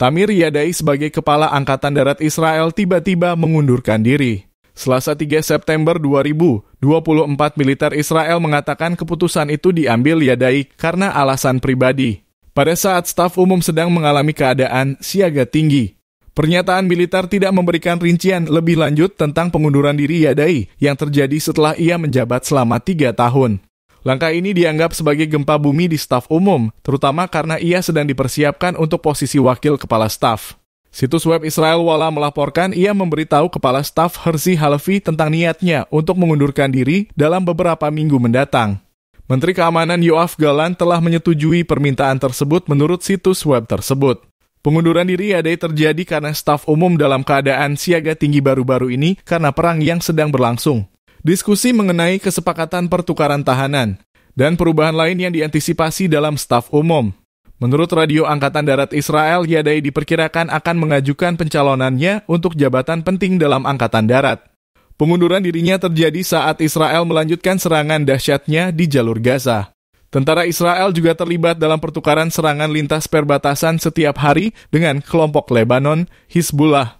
Tamir Yadai sebagai Kepala Angkatan Darat Israel tiba-tiba mengundurkan diri. Selasa 3 September 2024, militer Israel mengatakan keputusan itu diambil Yadai karena alasan pribadi. Pada saat staf umum sedang mengalami keadaan siaga tinggi. Pernyataan militer tidak memberikan rincian lebih lanjut tentang pengunduran diri Yadai yang terjadi setelah ia menjabat selama tiga tahun. Langkah ini dianggap sebagai gempa bumi di staf umum, terutama karena ia sedang dipersiapkan untuk posisi wakil kepala staf. Situs web Israel Walla melaporkan ia memberitahu kepala staf Herzi Halevi tentang niatnya untuk mengundurkan diri dalam beberapa minggu mendatang. Menteri Keamanan Yoav Galan telah menyetujui permintaan tersebut menurut situs web tersebut. Pengunduran diri Yadei terjadi karena staf umum dalam keadaan siaga tinggi baru-baru ini karena perang yang sedang berlangsung diskusi mengenai kesepakatan pertukaran tahanan, dan perubahan lain yang diantisipasi dalam staf umum. Menurut Radio Angkatan Darat Israel, Yadai diperkirakan akan mengajukan pencalonannya untuk jabatan penting dalam Angkatan Darat. Pengunduran dirinya terjadi saat Israel melanjutkan serangan dahsyatnya di jalur Gaza. Tentara Israel juga terlibat dalam pertukaran serangan lintas perbatasan setiap hari dengan kelompok Lebanon, Hizbullah,